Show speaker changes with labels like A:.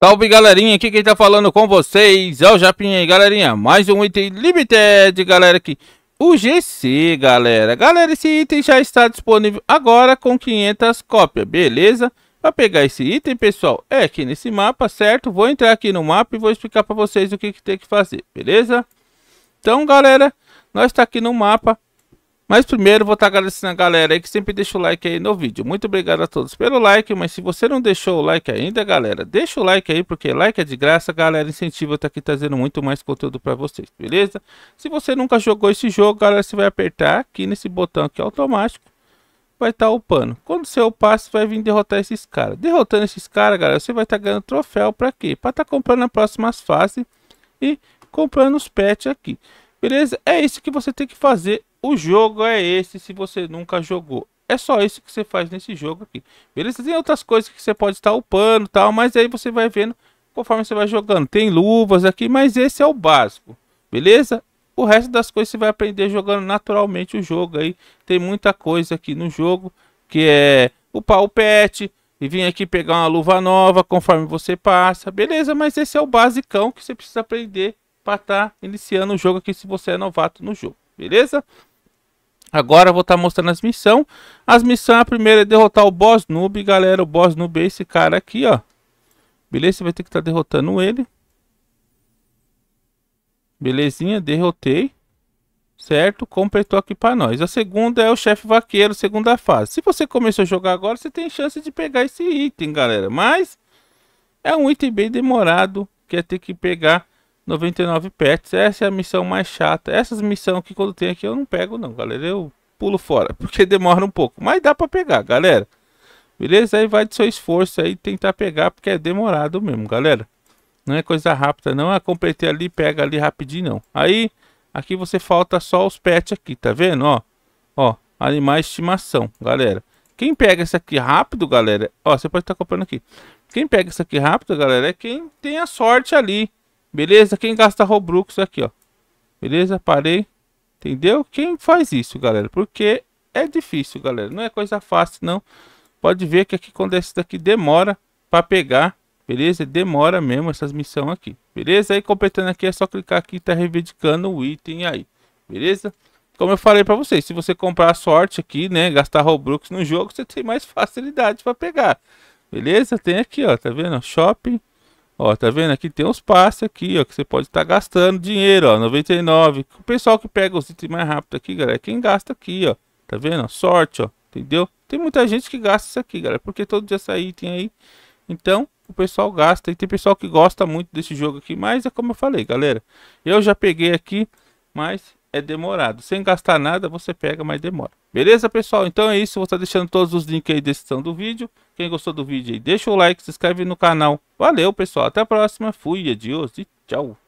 A: Salve galerinha, aqui quem tá falando com vocês é o Japinha aí galerinha, mais um item Limited galera aqui, o GC galera, galera esse item já está disponível agora com 500 cópias, beleza? Pra pegar esse item pessoal, é aqui nesse mapa, certo? Vou entrar aqui no mapa e vou explicar para vocês o que, que tem que fazer, beleza? Então galera, nós está aqui no mapa, mas primeiro vou estar tá agradecendo a galera aí que sempre deixa o like aí no vídeo. Muito obrigado a todos pelo like, mas se você não deixou o like ainda, galera, deixa o like aí, porque like é de graça, galera, incentiva eu tá estar aqui trazendo muito mais conteúdo para vocês, beleza? Se você nunca jogou esse jogo, galera, você vai apertar aqui nesse botão aqui automático, vai estar tá upando. Quando você upar, você vai vir derrotar esses caras. Derrotando esses caras, galera, você vai estar tá ganhando troféu para quê? Para estar tá comprando as próximas fases e comprando os pets aqui. Beleza? É isso que você tem que fazer o jogo é esse se você nunca jogou. É só isso que você faz nesse jogo aqui. Beleza? Tem outras coisas que você pode estar upando e tal, mas aí você vai vendo conforme você vai jogando. Tem luvas aqui, mas esse é o básico. Beleza? O resto das coisas você vai aprender jogando naturalmente o jogo aí. Tem muita coisa aqui no jogo que é upar o pet e vir aqui pegar uma luva nova conforme você passa. Beleza? Mas esse é o basicão que você precisa aprender para estar tá iniciando o jogo aqui se você é novato no jogo beleza? Agora eu vou estar tá mostrando as missões. As missões, é a primeira é derrotar o boss noob, galera. O boss noob é esse cara aqui, ó. Beleza? Você vai ter que estar tá derrotando ele. Belezinha, derrotei. Certo? Completou aqui para nós. A segunda é o chefe vaqueiro, segunda fase. Se você começou a jogar agora, você tem chance de pegar esse item, galera. Mas é um item bem demorado, que é ter que pegar 99 pets. Essa é a missão mais chata. Essas missões que quando tem aqui eu não pego não, galera. Eu pulo fora, porque demora um pouco. Mas dá pra pegar, galera. Beleza? Aí vai de seu esforço aí tentar pegar, porque é demorado mesmo, galera. Não é coisa rápida não. É ah, completar ali, pega ali rapidinho não. Aí, aqui você falta só os pets aqui, tá vendo? Ó, ó, animais de estimação, galera. Quem pega isso aqui rápido, galera... Ó, você pode estar tá comprando aqui. Quem pega isso aqui rápido, galera, é quem tem a sorte ali Beleza? Quem gasta Robux aqui, ó. Beleza? Parei. Entendeu? Quem faz isso, galera? Porque é difícil, galera. Não é coisa fácil, não. Pode ver que aqui quando é isso daqui demora para pegar, beleza? Demora mesmo essas missões aqui, beleza? Aí completando aqui é só clicar aqui e tá reivindicando o item aí, beleza? Como eu falei para vocês, se você comprar a sorte aqui, né? Gastar Robux no jogo, você tem mais facilidade para pegar, beleza? Tem aqui, ó, tá vendo? Shopping, Ó, tá vendo? Aqui tem uns passes aqui, ó, que você pode estar tá gastando dinheiro, ó, 99. O pessoal que pega os itens mais rápido aqui, galera, é quem gasta aqui, ó. Tá vendo? Sorte, ó, entendeu? Tem muita gente que gasta isso aqui, galera, porque todo dia sai item aí. Então, o pessoal gasta. E tem pessoal que gosta muito desse jogo aqui, mas é como eu falei, galera. Eu já peguei aqui, mas é demorado. Sem gastar nada, você pega, mas demora. Beleza, pessoal? Então é isso. Vou estar deixando todos os links aí na descrição do vídeo. Quem gostou do vídeo aí, deixa o like, se inscreve no canal. Valeu, pessoal. Até a próxima. Fui, adios e tchau.